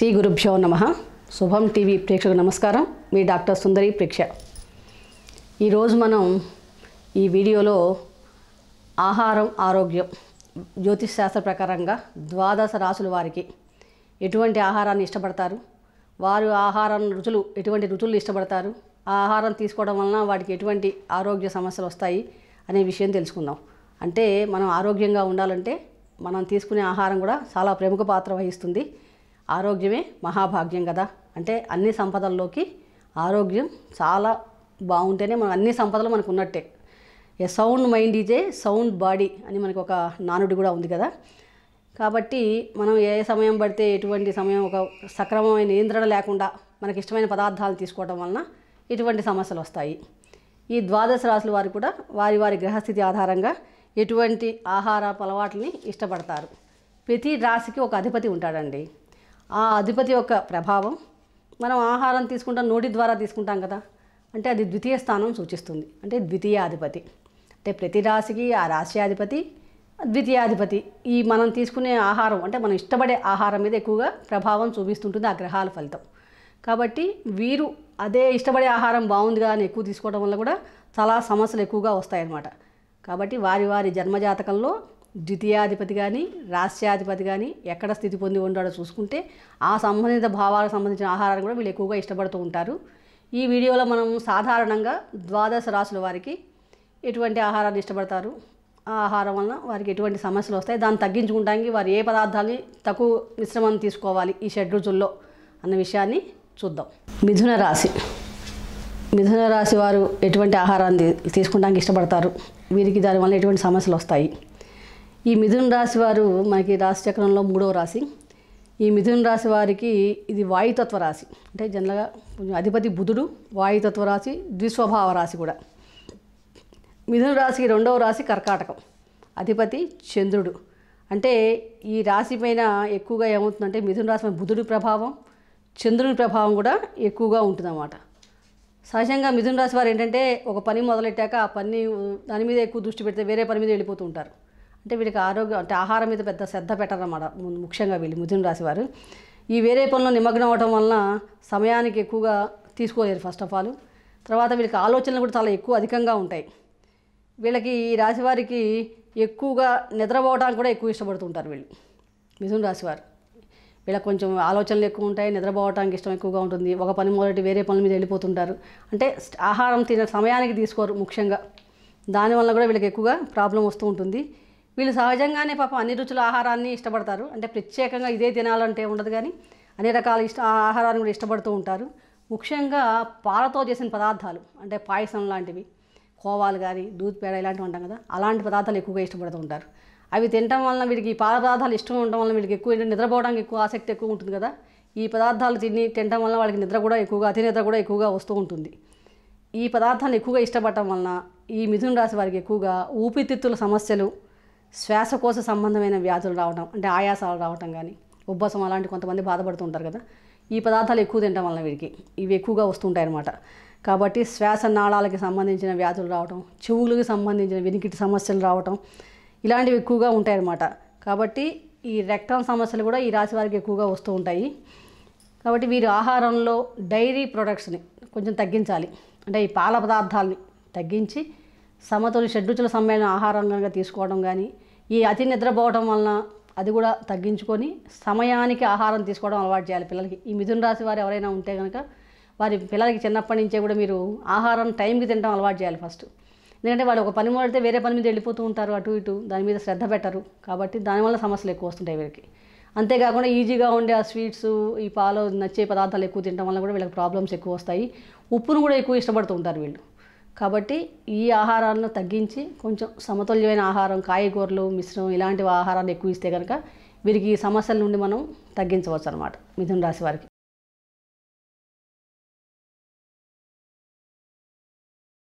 శ్రీ గురుభ్యో నమ శుభం టీవీ ప్రేక్షకు నమస్కారం మీ డాక్టర్ సుందరి ప్రేక్ష ఈరోజు మనం ఈ వీడియోలో ఆహారం ఆరోగ్యం జ్యోతిష్ శాస్త్ర ప్రకారంగా ద్వాదశ రాసుల వారికి ఎటువంటి ఆహారాన్ని ఇష్టపడతారు వారు ఆహారం రుచులు ఎటువంటి రుచులు ఇష్టపడతారు ఆ ఆహారం తీసుకోవడం వలన వాటికి ఎటువంటి ఆరోగ్య సమస్యలు వస్తాయి అనే విషయం తెలుసుకుందాం అంటే మనం ఆరోగ్యంగా ఉండాలంటే మనం తీసుకునే ఆహారం కూడా చాలా ప్రముఖ పాత్ర వహిస్తుంది ఆరోగ్యమే మహాభాగ్యం కదా అంటే అన్ని సంపదల్లోకి ఆరోగ్యం చాలా బాగుంటేనే మనం అన్ని సంపదలు మనకు ఉన్నట్టే ఏ సౌండ్ మైండ్ ఇదే సౌండ్ బాడీ అని మనకు ఒక నానుడి కూడా ఉంది కదా కాబట్టి మనం ఏ సమయం పడితే ఎటువంటి సమయం ఒక సక్రమమైన నియంత్రణ లేకుండా మనకి ఇష్టమైన పదార్థాలు తీసుకోవడం వలన ఎటువంటి సమస్యలు వస్తాయి ఈ ద్వాదశ రాశుల వారు కూడా వారి వారి గ్రహస్థితి ఆధారంగా ఎటువంటి ఆహార అలవాట్లని ఇష్టపడతారు ప్రతి రాశికి ఒక అధిపతి ఉంటాడండి ఆ అధిపతి యొక్క ప్రభావం మనం ఆహారం తీసుకుంటాం నోటి ద్వారా తీసుకుంటాం కదా అంటే అది ద్వితీయ స్థానం సూచిస్తుంది అంటే ద్వితీయాధిపతి అంటే ప్రతి రాశికి ఆ రాశ్యాధిపతి ద్వితీయాధిపతి ఈ మనం తీసుకునే ఆహారం అంటే మనం ఇష్టపడే ఆహారం మీద ఎక్కువగా ప్రభావం చూపిస్తుంటుంది ఆ గ్రహాల ఫలితం కాబట్టి వీరు అదే ఇష్టపడే ఆహారం కదా అని ఎక్కువ తీసుకోవడం వల్ల కూడా చాలా సమస్యలు ఎక్కువగా వస్తాయన్నమాట కాబట్టి వారి వారి జన్మజాతకంలో ద్వితీయాధిపతి కానీ రాష్ట్రాధిపతి కానీ ఎక్కడ స్థితి పొంది ఉండాడో చూసుకుంటే ఆ సంబంధిత భావాలకు సంబంధించిన ఆహారాన్ని కూడా వీళ్ళు ఎక్కువగా ఇష్టపడుతూ ఉంటారు ఈ వీడియోలో మనం సాధారణంగా ద్వాదశ రాసుల వారికి ఎటువంటి ఆహారాన్ని ఇష్టపడతారు ఆ ఆహారం వలన వారికి ఎటువంటి సమస్యలు వస్తాయి దాన్ని తగ్గించుకోవడానికి వారు ఏ పదార్థాలని తక్కువ మిశ్రమం తీసుకోవాలి ఈ షెడ్ రుచుల్లో అన్న విషయాన్ని చూద్దాం మిథున రాశి మిథున రాశి వారు ఎటువంటి ఆహారాన్ని తీసుకుంటానికి ఇష్టపడతారు వీరికి దానివల్ల ఎటువంటి సమస్యలు వస్తాయి ఈ మిథున రాశి వారు మనకి రాశి చక్రంలో మూడవ రాశి ఈ మిథున రాశి వారికి ఇది వాయుతత్వ రాశి అంటే జనరల్గా అధిపతి బుధుడు వాయుతత్వ రాశి ద్విస్వభావ రాశి కూడా మిథున రాశికి రెండవ రాశి కర్కాటకం అధిపతి చంద్రుడు అంటే ఈ రాశి పైన ఎక్కువగా ఏమవుతుందంటే మిథున రాశి పైన బుధుడి ప్రభావం చంద్రుని ప్రభావం కూడా ఎక్కువగా ఉంటుందన్నమాట సహజంగా మిథున రాశి వారు ఏంటంటే ఒక పని మొదలెట్టాక ఆ పని దాని మీద ఎక్కువ దృష్టి పెడితే వేరే పని మీద వెళ్ళిపోతూ ఉంటారు అంటే వీళ్ళకి ఆరోగ్యం అంటే ఆహారం మీద పెద్ద శ్రద్ధ పెట్టరన్నమాట ముఖ్యంగా వీళ్ళు మిథున రాశి వారు ఈ వేరే పనులు నిమగ్నం అవడం వలన సమయానికి ఎక్కువగా తీసుకోలేరు ఫస్ట్ ఆఫ్ ఆల్ తర్వాత వీళ్ళకి ఆలోచనలు కూడా చాలా ఎక్కువ అధికంగా ఉంటాయి వీళ్ళకి ఈ రాశి వారికి ఎక్కువగా నిద్రపోవడానికి కూడా ఎక్కువ ఇష్టపడుతుంటారు వీళ్ళు మిథున రాశివారు వీళ్ళకి కొంచెం ఆలోచనలు ఎక్కువ ఉంటాయి నిద్రపోవడానికి ఇష్టం ఎక్కువగా ఉంటుంది ఒక పని మొదటి వేరే పనుల మీద వెళ్ళిపోతుంటారు అంటే ఆహారం తినే సమయానికి తీసుకోరు ముఖ్యంగా దానివల్ల కూడా వీళ్ళకి ఎక్కువగా ప్రాబ్లం వస్తూ ఉంటుంది వీళ్ళు సహజంగానే పాపం అన్ని రుచుల ఆహారాన్ని ఇష్టపడతారు అంటే ప్రత్యేకంగా ఇదే తినాలంటే ఉండదు కానీ అన్ని రకాల ఇష్ట ఆహారాన్ని కూడా ఇష్టపడుతూ ఉంటారు ముఖ్యంగా పాలతో చేసిన పదార్థాలు అంటే పాయసం లాంటివి కోవాలు కానీ దూద్ పేడ ఇలాంటివి ఉంటాం కదా అలాంటి పదార్థాలు ఎక్కువగా ఇష్టపడుతూ ఉంటారు అవి తినడం వలన వీడికి పాల పదార్థాలు ఇష్టం ఉండడం వలన వీడికి ఎక్కువ నిద్రపోవడానికి ఎక్కువ ఆసక్తి ఎక్కువ ఉంటుంది కదా ఈ పదార్థాలు తిని తినడం వలన వాళ్ళకి నిద్ర కూడా ఎక్కువగా అతి నిద్ర కూడా ఎక్కువగా వస్తూ ఉంటుంది ఈ పదార్థాన్ని ఎక్కువగా ఇష్టపడటం వలన ఈ మిథున రాశి వారికి ఎక్కువగా ఊపిరితిత్తుల సమస్యలు శ్వాసకోశ సంబంధమైన వ్యాధులు రావడం అంటే ఆయాసాలు రావటం కానీ ఉబ్బసం అలాంటి కొంతమంది బాధపడుతుంటారు కదా ఈ పదార్థాలు ఎక్కువ తినడం వలన వీరికి ఇవి ఎక్కువగా వస్తుంటాయి అన్నమాట కాబట్టి శ్వాస నాళాలకి సంబంధించిన వ్యాధులు రావటం చెవులకు సంబంధించిన వెనికిటి సమస్యలు రావటం ఇలాంటివి ఎక్కువగా ఉంటాయన్నమాట కాబట్టి ఈ రెక్టం సమస్యలు కూడా ఈ రాశి వారికి ఎక్కువగా వస్తూ ఉంటాయి కాబట్టి వీరు ఆహారంలో డైరీ ప్రొడక్ట్స్ని కొంచెం తగ్గించాలి అంటే ఈ పాల పదార్థాలని తగ్గించి సమతోలి షడ్రుచుల సమ్మెళన ఆహారంగా తీసుకోవడం కానీ ఈ అతి నిద్రపోవడం వలన అది కూడా తగ్గించుకొని సమయానికి ఆహారం తీసుకోవడం అలవాటు చేయాలి పిల్లలకి ఈ మిథున రాశి వారు ఎవరైనా ఉంటే కనుక వారి పిల్లలకి చిన్నప్పటి నుంచే కూడా మీరు ఆహారం టైంకి తినడం అలవాటు చేయాలి ఫస్ట్ ఎందుకంటే వాళ్ళు ఒక పని మొదలైతే వేరే పని మీద వెళ్ళిపోతూ ఉంటారు అటు ఇటు దాని మీద శ్రద్ధ పెట్టరు కాబట్టి దానివల్ల సమస్యలు ఎక్కువ వస్తుంటాయి వీరికి అంతేకాకుండా ఈజీగా ఉండే ఆ స్వీట్స్ ఈ పాలు నచ్చే పదార్థాలు ఎక్కువ తినడం వల్ల కూడా వీళ్ళకి ప్రాబ్లమ్స్ ఎక్కువ వస్తాయి ఉప్పును కూడా ఎక్కువ ఇష్టపడుతూ ఉంటారు వీళ్ళు కాబట్టి ఈ ఆహారాలను తగ్గించి కొంచెం సమతుల్యమైన ఆహారం కాయగూరలు మిశ్రమం ఇలాంటి ఆహారాన్ని ఎక్కువ ఇస్తే కనుక వీరికి ఈ సమస్యల నుండి మనం తగ్గించవచ్చు అనమాట మిథున రాశి వారికి